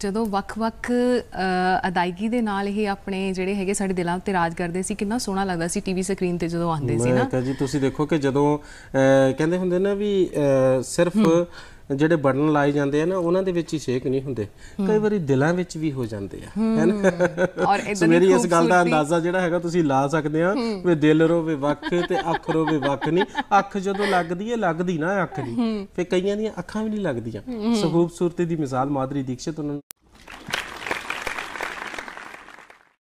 ਜਦੋਂ ਵੱਖ-ਵੱਖ ਅਦਾਇਗੀ ਦੇ ਨਾਲ ਇਹ ਆਪਣੇ ਜਿਹੜੇ ਹੈਗੇ ਸਾਡੇ ਦਿਲਾਂ ਉੱਤੇ ਰਾਜ ਕਰਦੇ ਸੀ ਕਿੰਨਾ ਸੋਹਣਾ ਲੱਗਦਾ ਸੀ ਟੀਵੀ ਸਕਰੀਨ ਤੇ ਜਦੋਂ ਆਉਂਦੇ ਸੀ ਨਾ ਮੈਂ ਜੀ ਤੁਸੀਂ ਦੇਖੋ ਕਿ ਜਦੋਂ ਕਹਿੰਦੇ ਹੁੰਦੇ ਨਾ ਵੀ ਸਿਰਫ ਜਿਹੜੇ ਬਟਨ ਲਾਏ ਜਾਂਦੇ ਆ ਨਾ ਉਹਨਾਂ ਦੇ ਵਿੱਚ ਹੀ ਸ਼ੇਕ ਨਹੀਂ ਹੁੰਦੇ ਕਈ ਵਾਰੀ ਦਿਲਾਂ ਵਿੱਚ ਵੀ ਹੋ ਜਾਂਦੇ ਆ ਹੈਨਾ ਔਰ ਇਦਾਂ ਮੇਰੀ ਇਸ ਗੱਲ ਦਾ ਅੰਦਾਜ਼ਾ ਜਿਹੜਾ ਹੈਗਾ ਤੁਸੀਂ ਲਾ ਸਕਦੇ ਆ ਵੀ ਦਿਲ ਰੋਵੇ ਵੱਖ ਤੇ ਅੱਖ ਰੋਵੇ ਵੱਖ ਨਹੀਂ ਅੱਖ ਜਦੋਂ ਲੱਗਦੀ ਹੈ ਲੱਗਦੀ ਨਾ ਅੱਖ ਦੀ ਫੇ ਕਈਆਂ ਦੀਆਂ ਅੱਖਾਂ ਵੀ ਨਹੀਂ ਲੱਗਦੀਆਂ ਸੋ ਖੂਬਸੂਰਤੀ ਦੀ ਮਿਸਾਲ ਮਾਦਰੀ ਦੀਕਸ਼ਿਤ ਉਹਨਾਂ